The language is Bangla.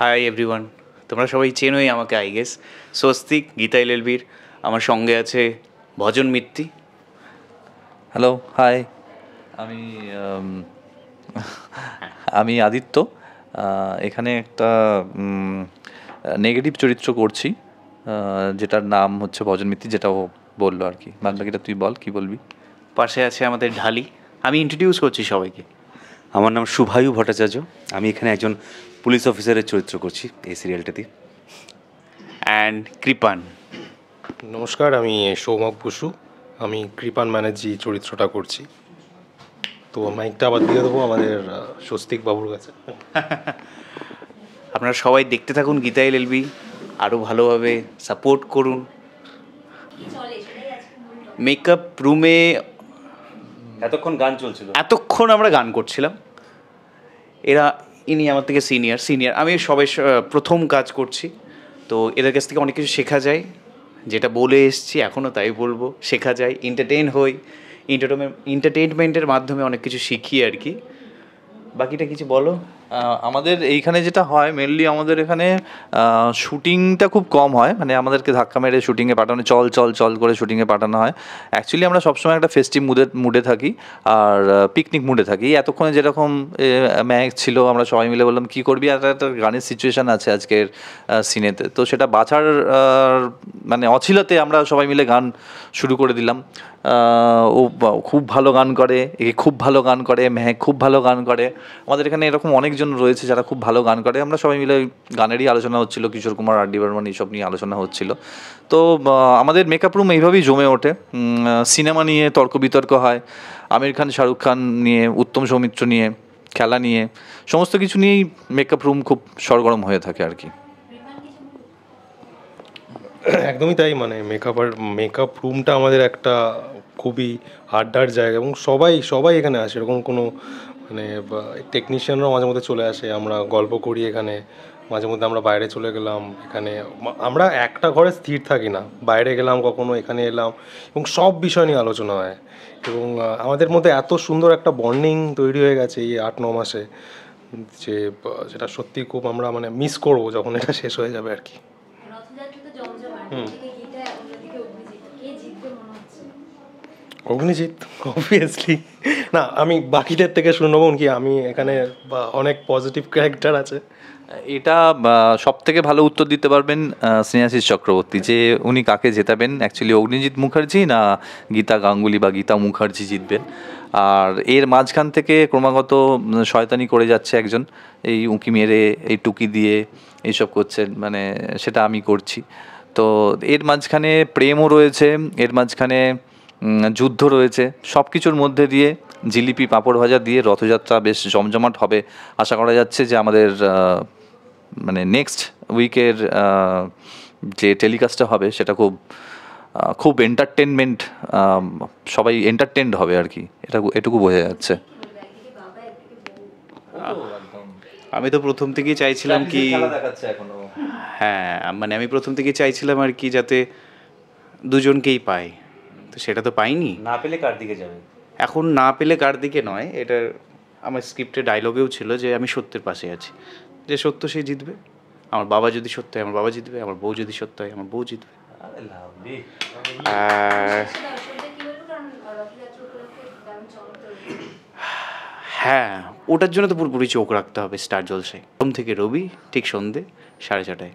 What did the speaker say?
হাই এভরিওয়ান তোমরা সবাই চেনোই আমাকে আই গেস স্বস্তিক গীতা এলএলবির আমার সঙ্গে আছে ভজন মিত্তি হ্যালো হাই আমি আমি আদিত্য এখানে একটা নেগেটিভ চরিত্র করছি যেটার নাম হচ্ছে ভজন মিত্তি যেটা ও বললো আর কি বাদবাকিটা তুই বল কি বলবি পাশে আছে আমাদের ঢালি আমি ইন্ট্রোডিউস করছি সবাইকে আমার নাম সুভায়ু ভট্টাচার্য আমি এখানে একজন পুলিশ অফিসারের চরিত্র করছি এই সিরিয়ালটাতে অ্যান্ড কৃপান নমস্কার আমি সৌমক বসু আমি কৃপান ব্যানার্জি চরিত্রটা করছি তো মাইকটা আবার দিয়ে দেবো আমাদের স্বস্তিক বাবুর কাছে আপনারা সবাই দেখতে থাকুন গীতা এলবি আরও ভালোভাবে সাপোর্ট করুন মেকআপ রুমে এতক্ষণ গান চলছিল এতক্ষণ আমরা গান করছিলাম এরা ইনি আমার থেকে সিনিয়র সিনিয়র আমি সবাই প্রথম কাজ করছি তো এদের কাছ থেকে অনেক কিছু শেখা যায় যেটা বলে এসছি এখনও তাই বলবো শেখা যায় এন্টারটেন হই এন্টারটেনমেন্টের মাধ্যমে অনেক কিছু শিখি আর কি বাকিটা কিছু বলো আমাদের এইখানে যেটা হয় মেনলি আমাদের এখানে শুটিংটা খুব কম হয় মানে আমাদেরকে ধাক্কা মেরে শুটিংয়ে পাঠানো চল চল চল করে শুটিংয়ে পাঠানো হয় অ্যাকচুয়ালি আমরা সবসময় একটা ফেস্টিভ মুডে মুডে থাকি আর পিকনিক মুডে থাকি এতক্ষণে যেরকম ম্যাচ ছিল আমরা সবাই মিলে বললাম কী করবি আর একটা গানের সিচুয়েশান আছে আজকের সিনেতে তো সেটা বাছার মানে অছিলাতে আমরা সবাই মিলে গান শুরু করে দিলাম ও খুব ভালো গান করে এ খুব ভালো গান করে মেহেক খুব ভালো গান করে আমাদের এখানে এরকম অনেক কয়েকজন রয়েছে যারা খুব ভালো গান করে আমরা সবাই মিলে গানেরই আলোচনা হচ্ছিল কিশোর কুমার আর ডি বর্মন এইসব নিয়ে আলোচনা হচ্ছিল তো আমাদের মেকআপ রুম এইভাবেই জমে ওঠে সিনেমা নিয়ে তর্ক বিতর্ক হয় আমির খান শাহরুখ খান নিয়ে উত্তম সৌমিত্র নিয়ে খেলা নিয়ে সমস্ত কিছু নিয়েই মেকআপ রুম খুব সরগরম হয়ে থাকে আর কি একদমই তাই মানে মেকআপ আর মেকআপ রুমটা আমাদের একটা খুবই আড্ডার জায়গা এবং সবাই সবাই এখানে আসে এরকম কোনো মানে টেকনিশিয়ানরাও মাঝে মধ্যে চলে আসে আমরা গল্প করি এখানে মাঝে মধ্যে আমরা বাইরে চলে গেলাম এখানে আমরা একটা ঘরে স্থির থাকি না বাইরে গেলাম কখনো এখানে এলাম এবং সব বিষয় নিয়ে আলোচনা হয় এবং আমাদের মধ্যে এত সুন্দর একটা বন্ডিং তৈরি হয়ে গেছে এই আট ন মাসে যে সেটা সত্যি খুব আমরা মানে মিস করবো যখন এটা শেষ হয়ে যাবে আর কি অগ্নিজিৎ অবভিয়াসলি না আমি বাকিদের থেকে শুনে নেবো কি আমি এখানে অনেক পজিটিভ ক্যারেক্টার আছে এটা সব থেকে ভালো উত্তর দিতে পারবেন স্নেহাশিস চক্রবর্তী যে উনি কাকে জেতাবেন অ্যাকচুয়ালি অগ্নিজিৎ মুখার্জি না গীতা গাঙ্গুলি বা গীতা মুখার্জি জিতবেন আর এর মাঝখান থেকে ক্রমাগত শয়তানি করে যাচ্ছে একজন এই উঁকি মেরে এই টুকি দিয়ে এইসব করছেন মানে সেটা আমি করছি তো এর মাঝখানে প্রেমও রয়েছে এর মাঝখানে যুদ্ধ রয়েছে সব কিছুর মধ্যে দিয়ে জিলিপি পাঁপড় ভাজা দিয়ে রথযাত্রা বেশ জমজমাট হবে আশা করা যাচ্ছে যে আমাদের মানে নেক্সট উইকের যে টেলিকাস্টটা হবে সেটা খুব খুব এন্টারটেনমেন্ট সবাই এন্টারটেন্ড হবে আর কি এটা এটুকু বোঝা যাচ্ছে আমি তো প্রথম থেকেই চাইছিলাম কি হ্যাঁ মানে আমি প্রথম থেকে চাইছিলাম আর কি যাতে দুজনকেই পাই তো সেটা তো পাইনি না পেলে কার দিকে যাবে এখন না পেলে কার দিকে নয় এটার আমার স্ক্রিপ্টে ডায়লগেও ছিল যে আমি সত্যের পাশে আছি যে সত্য সে জিতবে আমার বাবা যদি সত্য হয় আমার বাবা জিতবে আমার বউ যদি সত্য হয় আমার বউ জিতবে হ্যাঁ ওটার জন্য তো পুরোপুরি চোখ রাখতে হবে স্টার জলসে প্রথম থেকে রবি ঠিক সন্ধে সাড়ে ছটায়